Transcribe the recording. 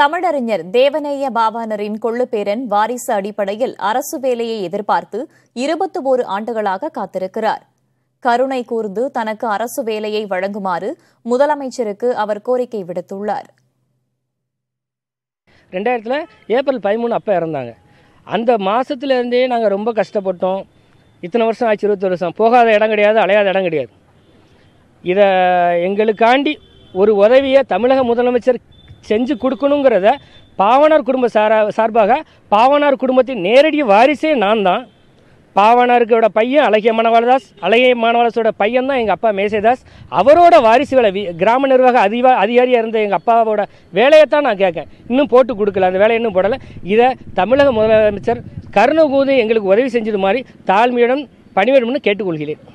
தமிழறிஞர் தேவநேய பாவாணரின் கொள்ளுப்பேரன் வாரிசு அடிப்படையில் அரசு வேலையை எதிர்பார்த்து இருபத்தி ஒரு ஆண்டுகளாக காத்திருக்கிறார் கருணை கூர்ந்து தனக்கு அரசு வேலையை வழங்குமாறு முதலமைச்சருக்கு அவர் கோரிக்கை விடுத்துள்ளார் ரெண்டாயிரத்தில் ஏப்ரல் பதிமூணு அப்போ இறந்தாங்க அந்த மாதத்துலேருந்தே நாங்கள் ரொம்ப கஷ்டப்பட்டோம் இத்தனை வருஷம் ஆச்சு இருபத்தி வருஷம் போகாத இடம் கிடையாது அலையாத இடம் கிடையாது இதை எங்களுக்காண்டி ஒரு உதவியை தமிழக முதலமைச்சர் செஞ்சு கொடுக்கணுங்கிறத பாவனார் குடும்ப சாரா சார்பாக பாவனார் குடும்பத்தின் நேரடி வாரிசே நான் தான் பாவனாருக்கோட பையன் அழகிய மாணவதாஸ் அழகிய மாணவதாஸோட பையன் தான் எங்கள் அப்பா மேசேதாஸ் அவரோட வாரிசு வேலை கிராம நிர்வாக அதிவா அதிகாரியாக இருந்த எங்கள் அப்பாவோட வேலையைத்தான் நான் கேட்கேன் இன்னும் போட்டு கொடுக்கல அந்த வேலையை இன்னும் போடலை இதை தமிழக முதலமைச்சர் கருணகூதி எங்களுக்கு உதவி செஞ்சது மாதிரி தாழ்மையுடன் பணிவேணும்னு கேட்டுக்கொள்கிறேன்